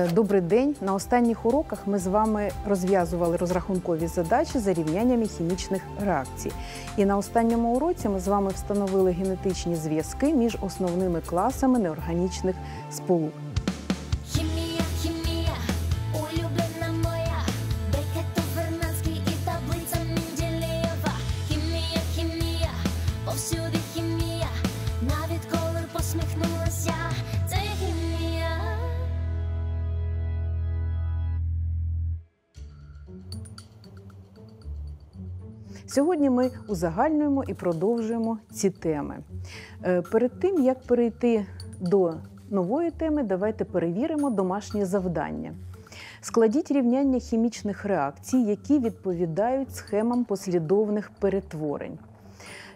Е, добрий день. На останніх уроках ми з вами розв'язували розрахункові задачі за рівняннями хімічних реакцій. І на останньому уроці ми з вами встановили генетичні зв'язки між основними класами неорганічних сполук. Сьогодні ми узагальнюємо і продовжуємо ці теми. Е, перед тим як перейти до нової теми, давайте перевіримо домашнє завдання. Складіть рівняння хімічних реакцій, які відповідають схемам послідовних перетворень.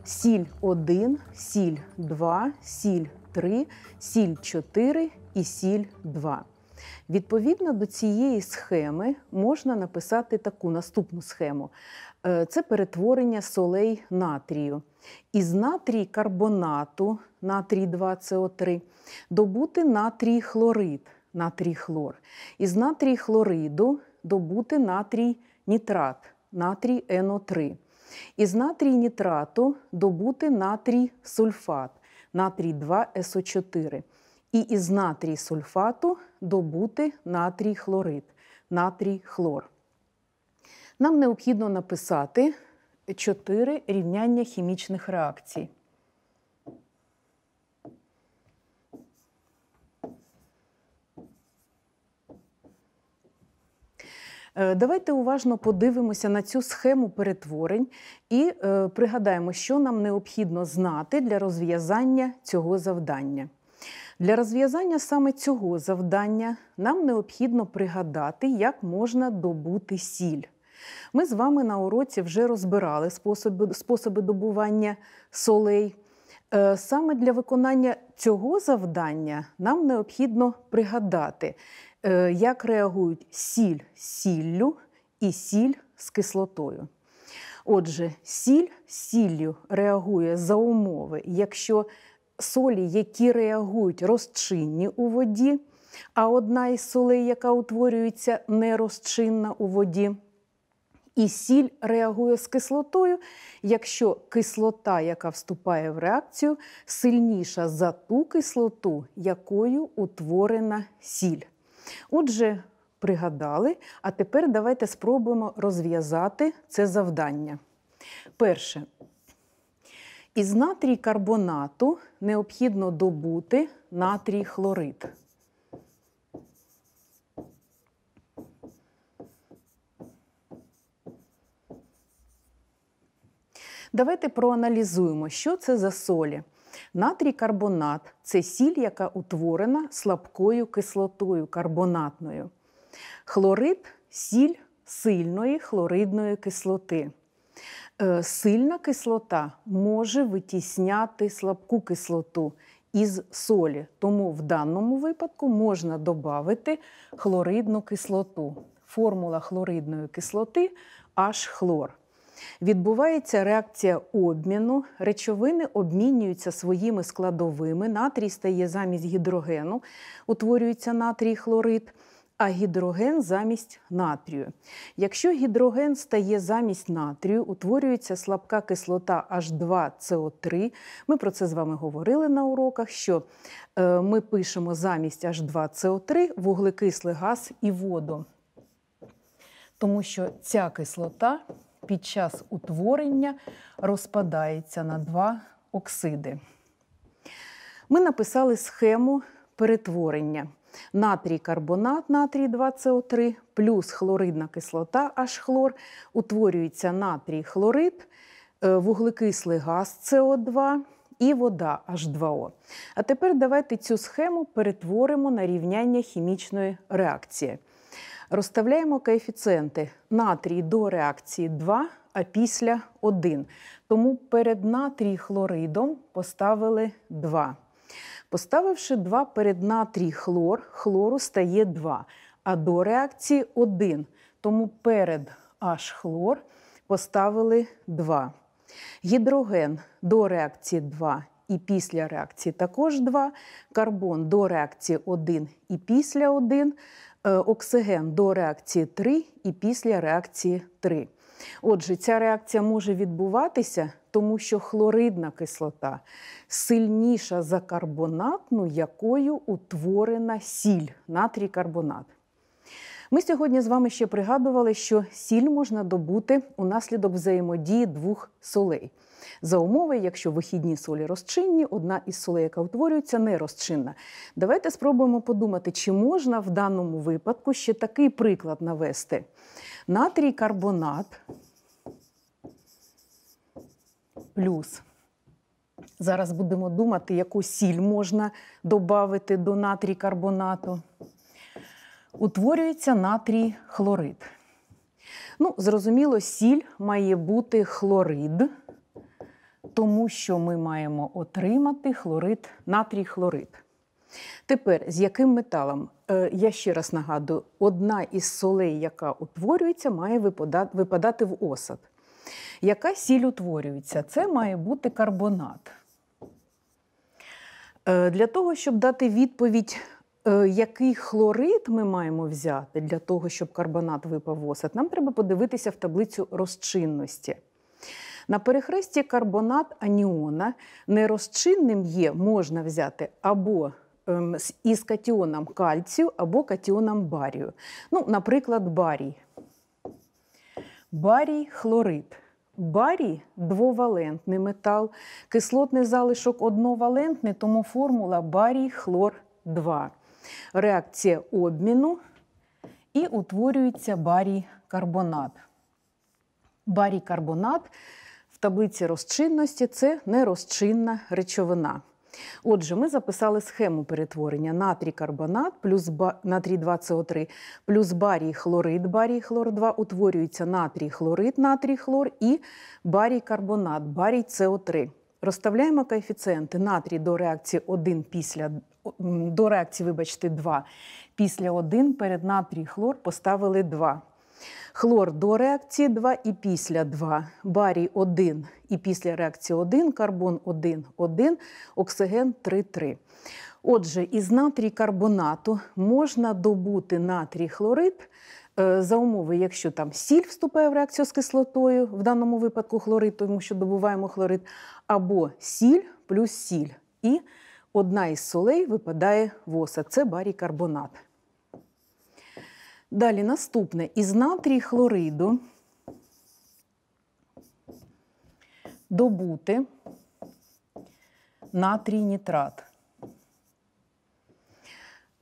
Сіль 1, сіль 2, сіль 3, сіль 4 і сіль 2. Відповідно до цієї схеми можна написати таку наступну схему. Е, це перетворення солей натрію. Із натрій карбонату, натрій 2СО3, добути натрій хлорид, натрій хлор. Із натрій хлориду добути натрій нітрат, натрій НО3. Із натрій нітрату добути натрій сульфат, натрій 2СО4. І із натрій сульфату добути натрій хлорид, натрій хлор. Нам необхідно написати чотири рівняння хімічних реакцій. Е, давайте уважно подивимося на цю схему перетворень і е, пригадаємо, що нам необхідно знати для розв'язання цього завдання. Для розв'язання саме цього завдання нам необхідно пригадати, як можна добути сіль. Ми з вами на уроці вже розбирали способи, способи добування солей. Е, саме для виконання цього завдання нам необхідно пригадати, е, як реагують сіль з сіллю і сіль з кислотою. Отже, сіль з сіллю реагує за умови, якщо солі, які реагують розчинні у воді, а одна із солей, яка утворюється, не розчинна у воді. І сіль реагує з кислотою, якщо кислота, яка вступає в реакцію, сильніша за ту кислоту, якою утворена сіль. Отже, пригадали, а тепер давайте спробуємо розв'язати це завдання. Перше. Із натрій карбонату необхідно добути натрій хлорид. Давайте проаналізуємо, що це за солі. Натрій карбонат це сіль, яка утворена слабкою кислотою карбонатною. Хлорид сіль сильної хлоридної кислоти. Е, сильна кислота може витісняти слабку кислоту із солі, тому в даному випадку можна додати хлоридну кислоту. Формула хлоридної кислоти H-хлор. Відбувається реакція обміну, речовини обмінюються своїми складовими, натрій стає замість гідрогену, утворюється натрій хлорид, а гідроген замість натрію. Якщо гідроген стає замість натрію, утворюється слабка кислота H2CO3. Ми про це з вами говорили на уроках, що е, ми пишемо замість H2CO3 вуглекислий газ і воду. Тому що ця кислота під час утворення розпадається на два оксиди. Ми написали схему перетворення. Натрій карбонат, натрій 2СО3 плюс хлоридна кислота H-хлор, утворюється натрій хлорид, е, вуглекислий газ СО2 і вода H2O. А тепер давайте цю схему перетворимо на рівняння хімічної реакції. Розставляємо коефіцієнти натрій до реакції 2, а після 1. Тому перед натрій хлоридом поставили 2. Поставивши 2 перед натрій хлор, хлору стає 2, а до реакції 1. Тому перед H хлор поставили 2. Гідроген до реакції 2 і після реакції також 2. Карбон до реакції 1 і після 1. Е, оксиген до реакції 3 і після реакції 3. Отже, ця реакція може відбуватися, тому що хлоридна кислота сильніша за карбонатну, якою утворена сіль, натрій карбонат. Ми сьогодні з вами ще пригадували, що сіль можна добути унаслідок взаємодії двох солей за умови, якщо вихідні солі розчинні, одна із солей, яка утворюється, не розчинна. Давайте спробуємо подумати, чи можна в даному випадку ще такий приклад навести: натрій карбонат плюс. Зараз будемо думати, яку сіль можна додати до натрій карбонату. Утворюється натрій хлорид. Ну, Зрозуміло, сіль має бути хлорид тому що ми маємо отримати хлорид, натрій хлорид. Тепер з яким металом? Е, я ще раз нагадую, одна із солей, яка утворюється, має випадати в осад. Яка сіль утворюється? Це має бути карбонат. Е, для того, щоб дати відповідь, е, який хлорид ми маємо взяти для того, щоб карбонат випав в осад, нам треба подивитися в таблицю розчинності. На перехресті карбонат аніона нерозчинним є, можна взяти або ем, із катіоном кальцію, або катіоном барію. Ну, Наприклад, барій. Барій хлорид. Барій двовалентний метал, кислотний залишок одновалентний, тому формула барій хлор 2. Реакція обміну і утворюється барій карбонат. Барій карбонат таблиці розчинності це нерозчинна речовина. Отже, ми записали схему перетворення натрій карбонат плюс ба... натрій 2СО3 плюс барій хлорид, барій хлор 2 утворюється натрій хлорид, натрій хлор і барій карбонат, барій СО3. Розставляємо коефіцієнти натрій до реакції 1 після до реакції, вибачте, 2 після 1 перед натрій хлор поставили 2. Хлор до реакції 2 і після 2, барій 1 і після реакції 1, карбон 1, 1, оксиген 3, 3. Отже, із натрій карбонату можна добути натрій хлорид е, за умови, якщо там сіль вступає в реакцію з кислотою, в даному випадку хлорид, тому що добуваємо хлорид, або сіль плюс сіль. І одна із солей випадає в оса. Це барій карбонат. Далі наступне із натрій хлориду добути натрій нітрат.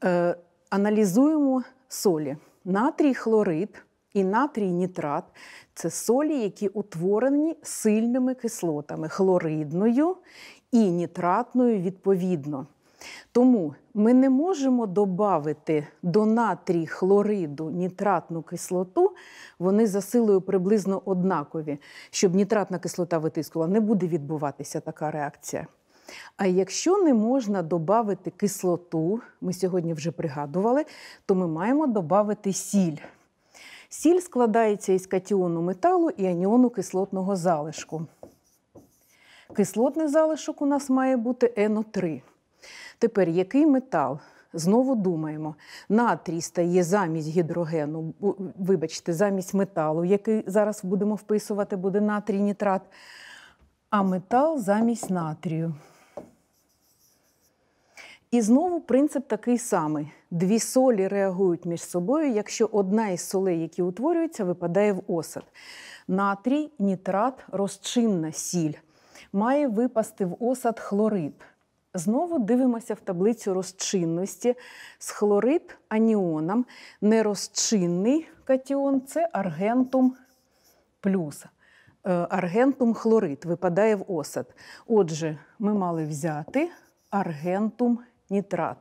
Е, аналізуємо солі. Натрій хлорид і натрій нітрат це солі, які утворені сильними кислотами, хлоридною і нітратною відповідно. Тому ми не можемо додати до натрій хлориду нітратну кислоту, вони за силою приблизно однакові, щоб нітратна кислота витискувала, не буде відбуватися така реакція. А якщо не можна додати кислоту, ми сьогодні вже пригадували, то ми маємо додати сіль. Сіль складається із катіону металу і аніону кислотного залишку. Кислотний залишок у нас має бути НО3. Тепер який метал? Знову думаємо, натрій стає замість гідрогену, вибачте, замість металу, який зараз будемо вписувати, буде натрій нітрат, а метал замість натрію. І знову принцип такий самий: дві солі реагують між собою, якщо одна із солей, які утворюються, випадає в осад. Натрій, нітрат, розчинна сіль. Має випасти в осад хлорид. Знову дивимося в таблицю розчинності з хлорид аніоном. Нерозчинний катіон це аргентум плюс. Е, аргентум хлорид випадає в осад. Отже, ми мали взяти аргентум нітрат.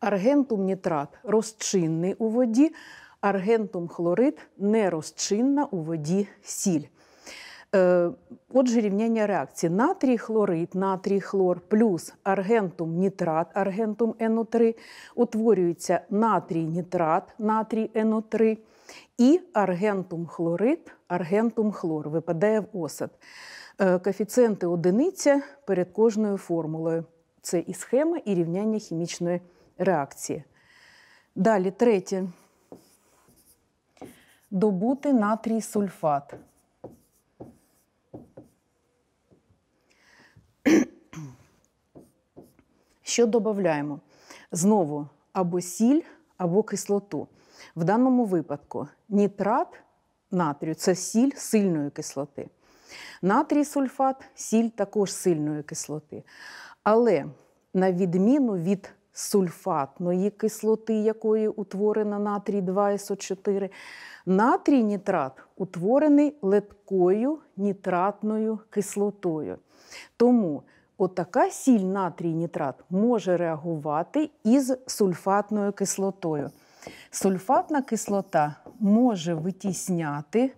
Аргентум нітрат розчинний у воді, аргентум хлорид нерозчинна у воді сіль. Е, отже, рівняння реакції натрій хлорид, натрій хлор плюс аргентум нітрат, аргентум НО3, утворюється натрій нітрат, натрій НО3 і аргентум хлорид, аргентум хлор випадає в осад. Е, коефіцієнти одиниця перед кожною формулою. Це і схема, і рівняння хімічної реакції. Далі третє. Добути натрій сульфат. Що додаємо? Знову або сіль, або кислоту. В даному випадку нітрат натрію це сіль сильної кислоти. Натрій сульфат сіль також сильної кислоти. Але на відміну від сульфатної кислоти, якої утворена натрій 2СО4. Натрій нітрат утворений лепкою нітратною кислотою. Тому отака сіль натрій нітрат може реагувати із сульфатною кислотою. Сульфатна кислота може витісняти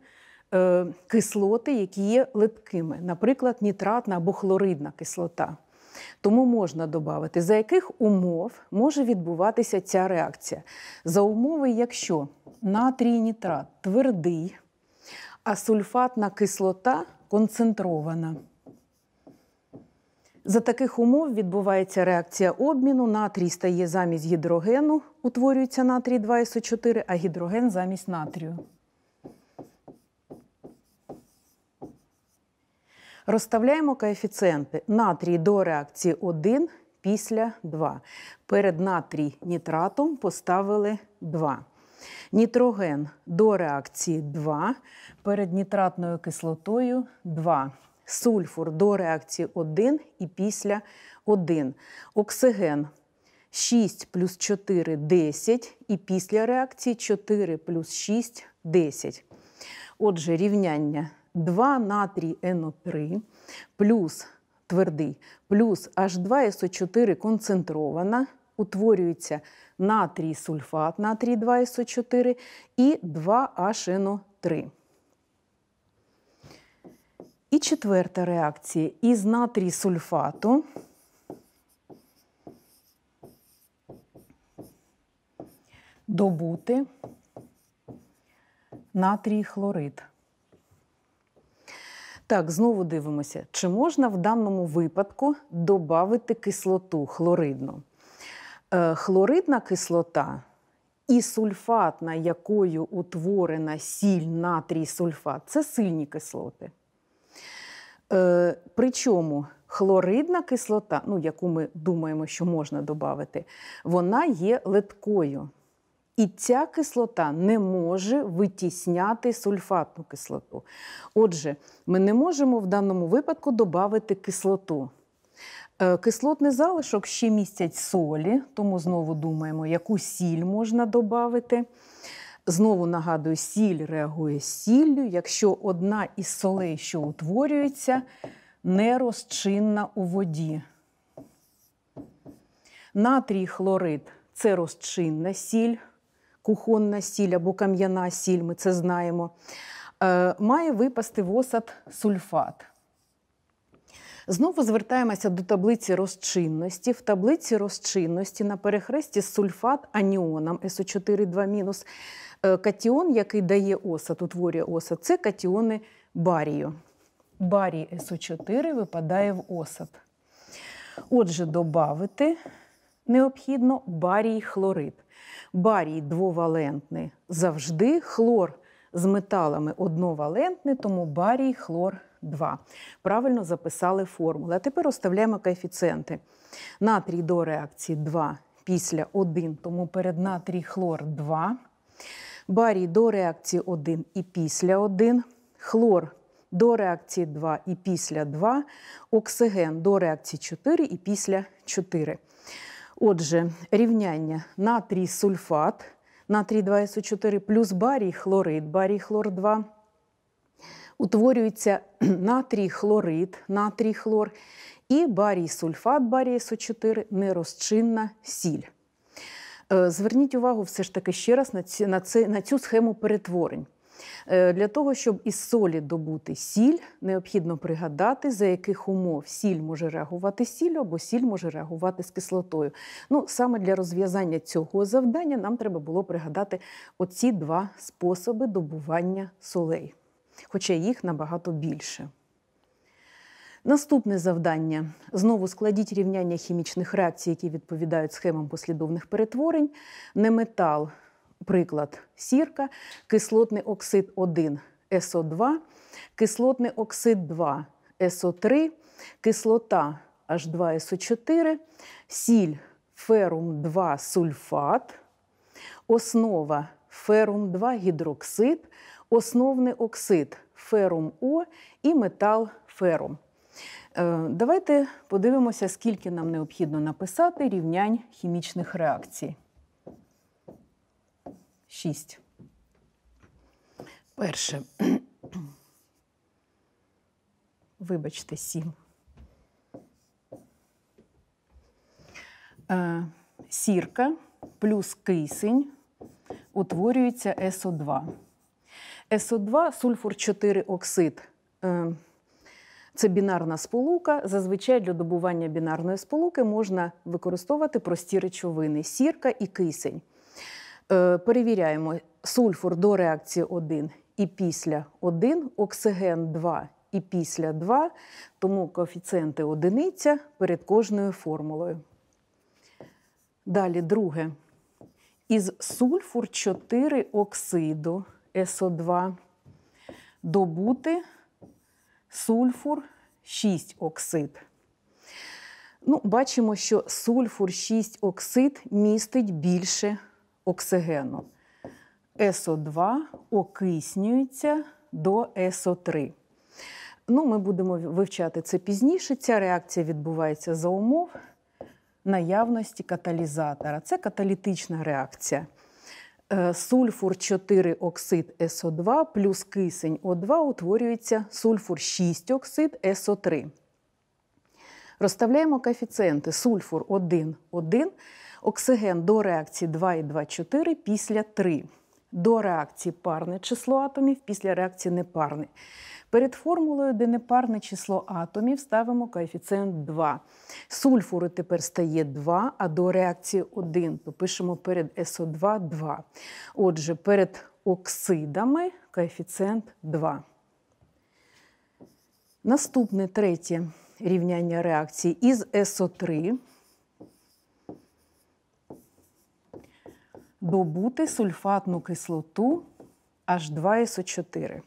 е, кислоти, які є липкими, наприклад, нітратна або хлоридна кислота. Тому можна додати, за яких умов може відбуватися ця реакція. За умови, якщо натрій нітрат твердий, а сульфатна кислота концентрована. За таких умов відбувається реакція обміну, натрій стає замість гідрогену, утворюється натрій 2СО4, а гідроген замість натрію. Розставляємо коефіцієнти натрій до реакції 1 після 2. Перед натрій нітратом поставили 2. Нітроген до реакції 2. Перед нітратною кислотою 2. Сульфур до реакції 1 і після 1. Оксиген 6 плюс 4 10. І після реакції 4 плюс 6 10. Отже, рівняння 2 натрій НО3 плюс твердий, плюс H2SO4 концентрована, утворюється натрій сульфат, натрій 2SO4 і 2HNO3. І четверта реакція із натрій сульфату. Добути натрій хлорид. Так, знову дивимося, чи можна в даному випадку додати кислоту хлоридну. Е, хлоридна кислота і сульфатна, якою утворена сіль натрій сульфат це сильні кислоти. Е, причому хлоридна кислота, ну, яку ми думаємо, що можна додати, вона є леткою. І ця кислота не може витісняти сульфатну кислоту. Отже, ми не можемо в даному випадку додати кислоту. Е, кислотний залишок ще містять солі, тому знову думаємо, яку сіль можна додати. Знову нагадую, сіль реагує з сіллю, якщо одна із солей, що утворюється, не розчинна у воді. Натрій хлорид це розчинна сіль кухонна сіль або кам'яна сіль, ми це знаємо, е, має випасти в осад сульфат. Знову звертаємося до таблиці розчинності. В таблиці розчинності на перехресті з сульфат аніоном СО42-, е, катіон, який дає осад, утворює осад, це катіони барію. Барій СО4 випадає в осад. Отже, додати необхідно барій хлорид. Барій двовалентний завжди, хлор з металами одновалентний, тому барій хлор 2. Правильно записали формулу. А тепер розставляємо коефіцієнти. Натрій до реакції 2 після 1, тому перед натрій хлор 2. Барій до реакції 1 і після 1. Хлор до реакції 2 і після 2. Оксиген до реакції 4 і після 4. Отже, рівняння натрій сульфат, натрій 2СО4 плюс барій хлорид, барій хлор 2. Утворюється натрій хлорид, натрій хлор і барій сульфат, барій СО4 нерозчинна сіль. Е, зверніть увагу все ж таки ще раз на цю схему перетворень. Е, для того, щоб із солі добути сіль, необхідно пригадати, за яких умов сіль може реагувати сіль або сіль може реагувати з кислотою. Ну, Саме для розв'язання цього завдання нам треба було пригадати оці два способи добування солей, хоча їх набагато більше. Наступне завдання: знову складіть рівняння хімічних реакцій, які відповідають схемам послідовних перетворень, неметал – приклад сірка, кислотний оксид 1 СО2, кислотний оксид 2 СО3, кислота H2SO4, сіль ферум 2 сульфат, основа ферум 2 гідроксид, основний оксид ферум О і метал ферум. Е, давайте подивимося, скільки нам необхідно написати рівнянь хімічних реакцій. 6. Перше. Вибачте, 7. Е, сірка плюс кисень утворюється СО2. СО2 сульфур 4 оксид. Е, це бінарна сполука. Зазвичай для добування бінарної сполуки можна використовувати прості речовини сірка і кисень. Е, перевіряємо сульфур до реакції 1 і після 1, оксиген 2 і після 2, тому коефіцієнти одиниця перед кожною формулою. Далі друге. Із сульфур 4 оксиду СО2 добути сульфур 6 оксид. Ну, Бачимо, що сульфур 6 оксид містить більше оксигену. СО2 окиснюється до СО3. Ну, Ми будемо вивчати це пізніше. Ця реакція відбувається за умов наявності каталізатора. Це каталітична реакція. Е, сульфур 4 оксид СО2 плюс кисень О2 утворюється сульфур 6 оксид СО3. Розставляємо коефіцієнти сульфур 1, 1 оксиген до реакції 2 і 2, після 3. До реакції парне число атомів після реакції непарне. Перед формулою, де непарне число атомів, ставимо коефіцієнт 2. Сульфуру тепер стає 2, а до реакції 1, то пишемо перед СО2 2. Отже, перед оксидами коефіцієнт 2. Наступне третє рівняння реакції із СО3. добути сульфатну кислоту H2SO4.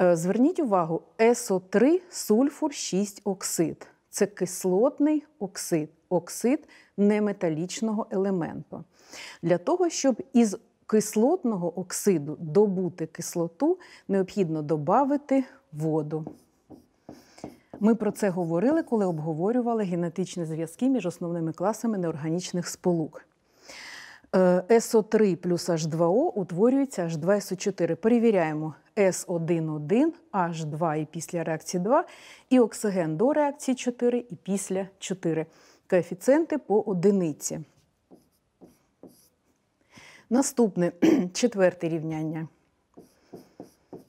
Е, зверніть увагу, СО3 сульфур 6 оксид. Це кислотний оксид, оксид неметалічного елементу. Для того, щоб із кислотного оксиду добути кислоту, необхідно додати воду. Ми про це говорили, коли обговорювали генетичні зв'язки між основними класами неорганічних сполук. Е, СО3 плюс H2O утворюється H2SO4. Перевіряємо С1,1, H2 і після реакції 2, і оксиген до реакції 4 і після 4. Коефіцієнти по одиниці. Наступне четверте рівняння.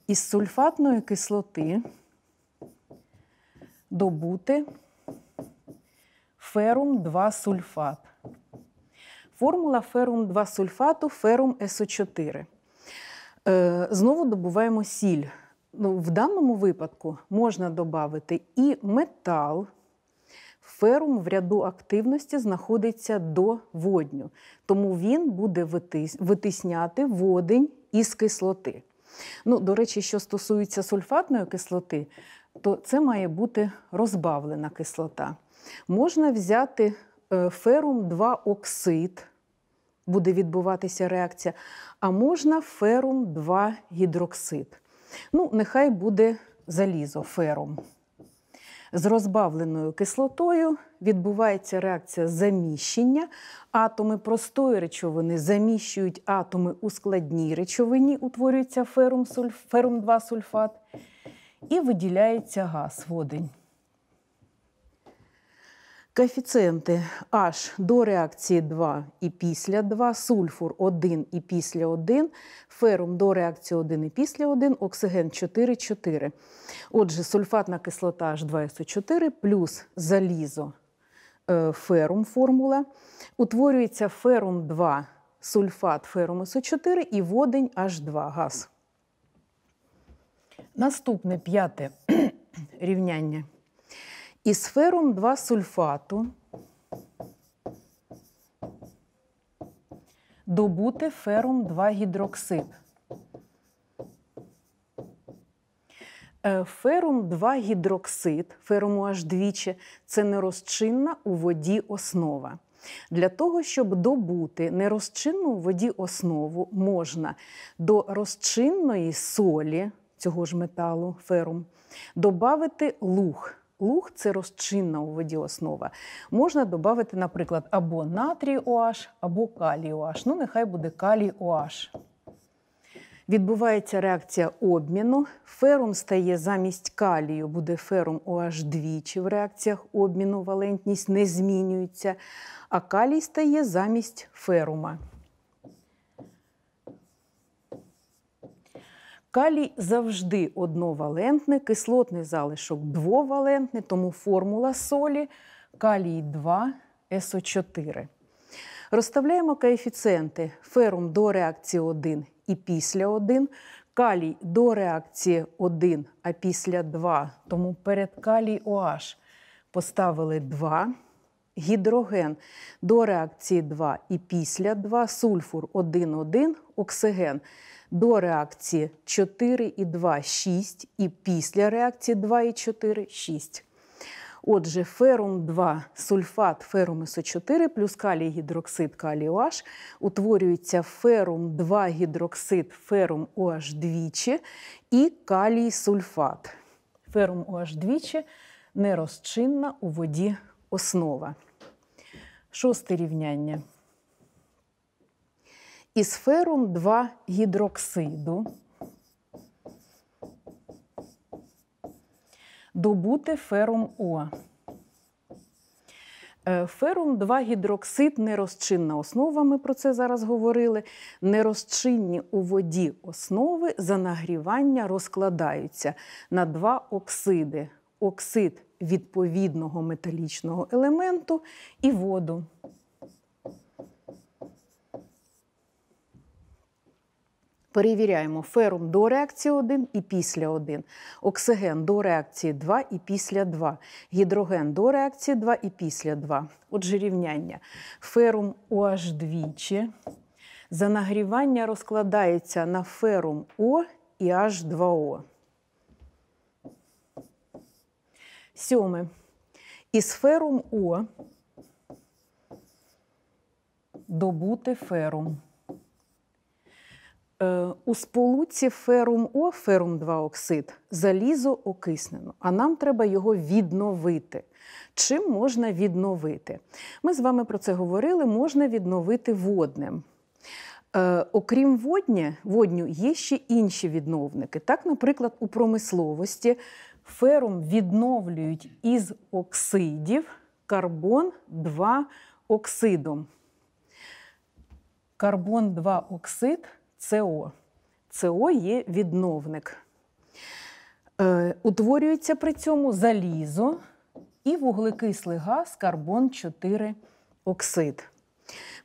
Із сульфатної кислоти добути ферум 2 сульфат формула ферум 2 сульфату, ферум СО4. Е, знову добуваємо сіль. Ну, в даному випадку можна додати і метал. Ферум в ряду активності знаходиться до водню, тому він буде витисняти водень із кислоти. Ну, До речі, що стосується сульфатної кислоти, то це має бути розбавлена кислота. Можна взяти е, ферум 2 оксид буде відбуватися реакція, а можна ферум 2 гідроксид. Ну, нехай буде залізо ферум. З розбавленою кислотою відбувається реакція заміщення. Атоми простої речовини заміщують атоми у складній речовині, утворюється ферум 2 сульфат, і виділяється газ водень. Коефіцієнти H до реакції 2 і після 2, сульфур 1 і після 1, ферум до реакції 1 і після 1, оксиген 4,4. Отже, сульфатна кислота H2SO4 плюс залізо е, ферум формула. Утворюється ферум 2, сульфат ферум СО4 і водень H2 газ. Наступне п'яте рівняння і сферум 2 сульфату добути ферум 2 гідроксид. Е, ферум 2 гідроксид, феруму аж двічі, це нерозчинна у воді основа. Для того, щоб добути нерозчинну у воді основу, можна до розчинної солі цього ж металу ферум додати луг луг це розчинна у воді основа. Можна додати, наприклад, або натрій OH, або калій OH. Ну, нехай буде калій OH. Відбувається реакція обміну. Ферум стає замість калію, буде ферум OH двічі в реакціях обміну, валентність не змінюється, а калій стає замість ферума. Калій завжди одновалентний, кислотний залишок двовалентний, тому формула солі калій 2 со 4 Розставляємо коефіцієнти ферум до реакції 1 і після 1, калій до реакції 1, а після 2, тому перед калій OH поставили 2 гідроген до реакції 2 і після 2, сульфур 1,1 оксиген до реакції 4 і 2, 6 і після реакції 2 і 4, 6. Отже, ферум 2 сульфат ферум СО4 плюс калій гідроксид калій OH утворюється ферум 2 гідроксид ферум OH двічі і калій сульфат. Ферум OH двічі розчинна у воді основа. Шосте рівняння. Із ферум 2 гідроксиду добути ферум О. Е, ферум 2 гідроксид нерозчинна основа, ми про це зараз говорили. Нерозчинні у воді основи за нагрівання розкладаються на два оксиди: оксид відповідного металічного елементу і воду. Перевіряємо ферум до реакції 1 і після 1, оксиген до реакції 2 і після 2, гідроген до реакції 2 і після 2. Отже, рівняння. Ферум oh двічі. За нагрівання розкладається на ферум О і H2O. Сьоме. Із ферум О добути ферум. Е, у сполуці ферум О, ферум 2 оксид, залізо окиснено, а нам треба його відновити. Чим можна відновити? Ми з вами про це говорили: можна відновити водним. Е, окрім водня, водню, є ще інші відновники. Так, наприклад, у промисловості ферум відновлюють із оксидів карбон 2 оксидом. Карбон 2 оксид СО. СО є відновник. Е, утворюється при цьому залізо і вуглекислий газ карбон 4 оксид.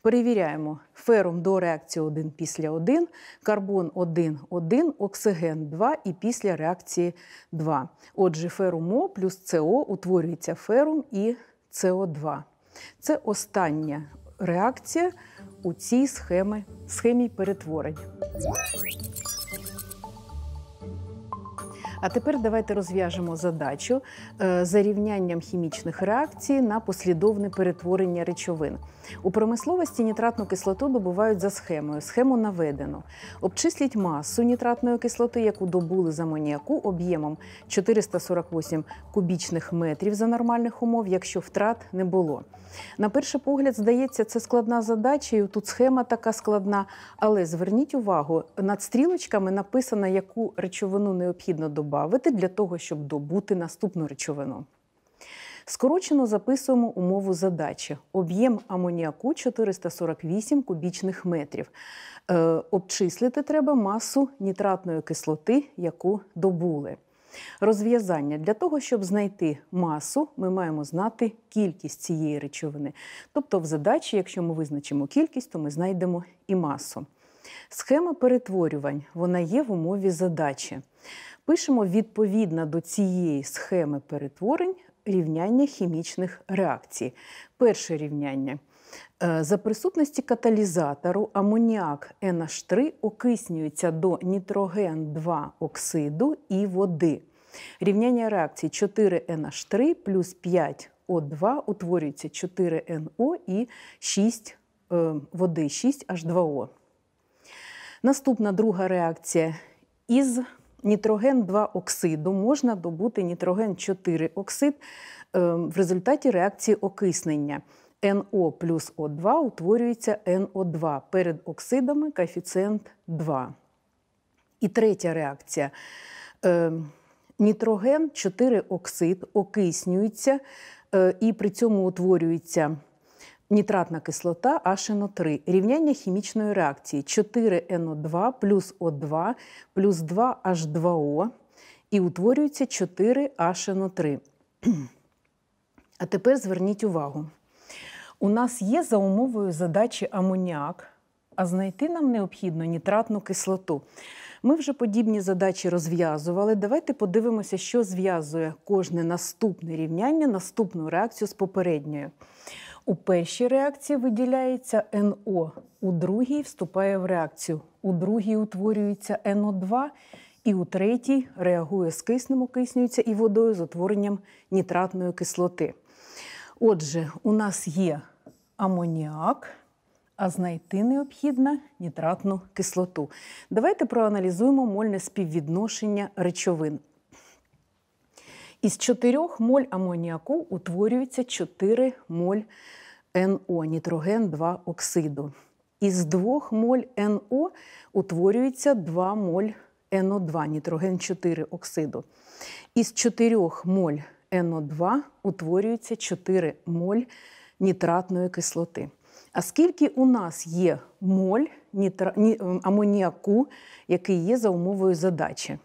Перевіряємо ферум до реакції 1 після 1, карбон 1, 1, оксиген 2 і після реакції 2. Отже, ферум О плюс СО утворюється ферум і СО2. Це остання реакція у цій схемі, схемі перетворень. А тепер давайте розв'яжемо задачу е, за рівнянням хімічних реакцій на послідовне перетворення речовин. У промисловості нітратну кислоту добувають за схемою. Схему наведено. Обчисліть масу нітратної кислоти, яку добули за маніяку, об'ємом 448 кубічних метрів за нормальних умов, якщо втрат не було. На перший погляд, здається, це складна задача, і тут схема така складна. Але зверніть увагу, над стрілочками написано, яку речовину необхідно додати для того, щоб добути наступну речовину. Скорочено записуємо умову задачі: об'єм амоніаку 448 кубічних метрів. Е, обчислити треба масу нітратної кислоти, яку добули. Розв'язання для того, щоб знайти масу, ми маємо знати кількість цієї речовини. Тобто, в задачі, якщо ми визначимо кількість, то ми знайдемо і масу. Схема перетворювань вона є в умові задачі. Пишемо відповідно до цієї схеми перетворень рівняння хімічних реакцій. Перше рівняння. Е, за присутності каталізатору амоніак NH3 окиснюється до нітроген 2 оксиду і води. Рівняння реакції 4NH3 плюс 5О2 утворюється 4НО і 6 е, води, 6H2O. Наступна друга реакція із нітроген 2 оксиду можна добути нітроген 4 оксид е, в результаті реакції окиснення. НО плюс О2 утворюється НО2 перед оксидами коефіцієнт 2. І третя реакція. Е, нітроген 4 оксид окиснюється е, і при цьому утворюється Нітратна кислота HNO3, рівняння хімічної реакції 4NO2 плюс О2 плюс 2H2O і утворюється 4HNO3. А тепер зверніть увагу: у нас є за умовою задачі амоніак, а знайти нам необхідно нітратну кислоту. Ми вже подібні задачі розв'язували. Давайте подивимося, що зв'язує кожне наступне рівняння, наступну реакцію з попередньою. У першій реакції виділяється НО, у другій вступає в реакцію, у другій утворюється НО2, і у третій реагує з киснем, окиснюється і водою з утворенням нітратної кислоти. Отже, у нас є амоніак, а знайти необхідно нітратну кислоту. Давайте проаналізуємо мольне співвідношення речовин. Із 4 моль амоніаку утворюється 4 моль НО, нітроген 2 оксиду. Із 2 моль НО утворюється 2 моль НО2, нітроген 4 оксиду. Із 4 моль НО2 утворюється 4 моль нітратної кислоти. А скільки у нас є моль ем, амоніаку, який є за умовою задачі?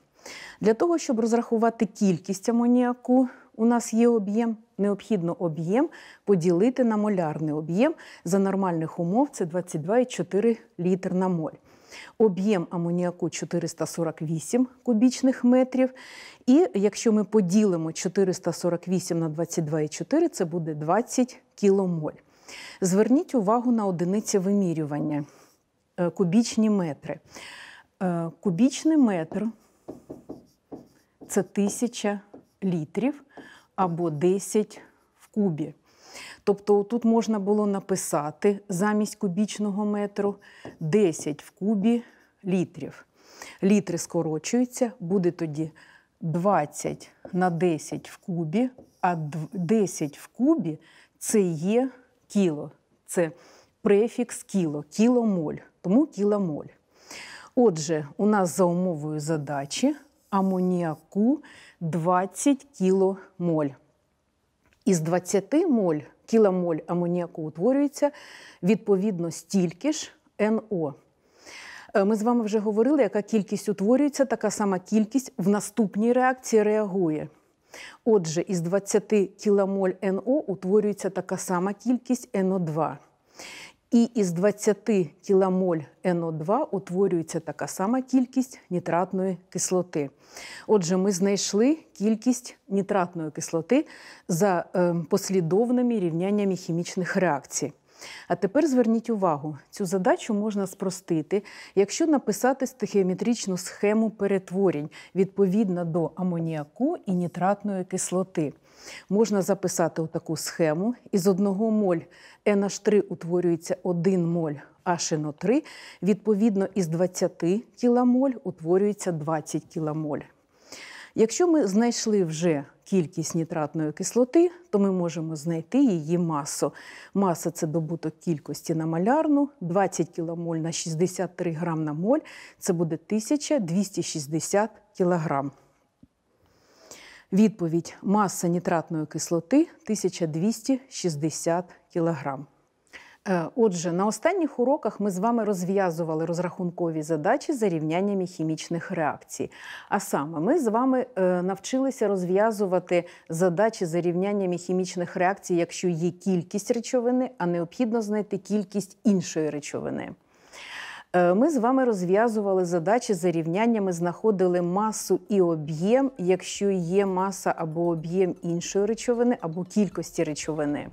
Для того, щоб розрахувати кількість амоніаку, у нас є об'єм, необхідно об'єм поділити на молярний об'єм за нормальних умов це 22,4 літр на моль. Об'єм амоніаку 448 кубічних метрів. І якщо ми поділимо 448 на 22,4, це буде 20 кіломоль. Зверніть увагу на одиниці вимірювання, е, кубічні метри. Е, кубічний метр це 1000 літрів або 10 в кубі. Тобто, тут можна було написати замість кубічного метру 10 в кубі літрів. Літри скорочуються, буде тоді 20 на 10 в кубі, а 10 в кубі це є кіло, це префікс кіло, кіломоль, тому кіломоль. Отже, у нас за умовою задачі амоніаку 20 кіломоль. Із 20 моль, кіломоль амоніаку утворюється відповідно стільки ж НО. Е, ми з вами вже говорили, яка кількість утворюється, така сама кількість в наступній реакції реагує. Отже, із 20 кіломоль НО утворюється така сама кількість НО2. І із 20 кіломоль НО2 утворюється така сама кількість нітратної кислоти. Отже, ми знайшли кількість нітратної кислоти за ем, послідовними рівняннями хімічних реакцій. А тепер зверніть увагу, цю задачу можна спростити, якщо написати стихіометричну схему перетворень відповідно до амоніаку і нітратної кислоти. Можна записати таку схему. Із 1 моль NH3 утворюється 1 моль HNO3, відповідно, із 20 кіломоль утворюється 20 кіломоль. Якщо ми знайшли вже кількість нітратної кислоти, то ми можемо знайти її масу. Маса це добуток кількості на малярну, 20 кіломоль на 63 грам на моль, це буде 1260 кілограм. Відповідь маса нітратної кислоти 1260 кілограм. Е, отже, на останніх уроках ми з вами розв'язували розрахункові задачі за рівняннями хімічних реакцій. А саме, ми з вами е, навчилися розв'язувати задачі за рівняннями хімічних реакцій, якщо є кількість речовини, а необхідно знайти кількість іншої речовини. Е, ми з вами розв'язували задачі за рівняннями, знаходили масу і об'єм, якщо є маса або об'єм іншої речовини, або кількості речовини.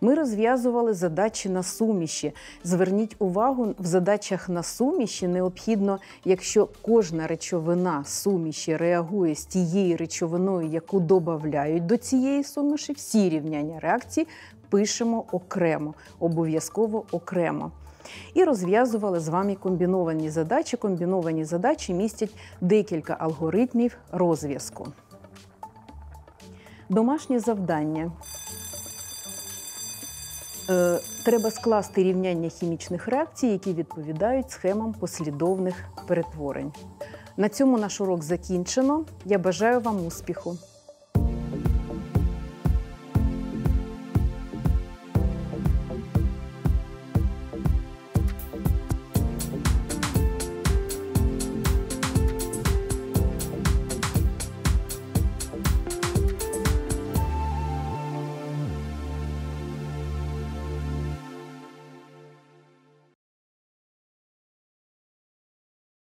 Ми розв'язували задачі на суміші. Зверніть увагу, в задачах на суміші необхідно, якщо кожна речовина суміші реагує з тією речовиною, яку додають до цієї суміші, всі рівняння реакції пишемо окремо, обов'язково окремо. І розв'язували з вами комбіновані задачі. Комбіновані задачі містять декілька алгоритмів розв'язку. Домашнє завдання. Е, треба скласти рівняння хімічних реакцій, які відповідають схемам послідовних перетворень. На цьому наш урок закінчено. Я бажаю вам успіху.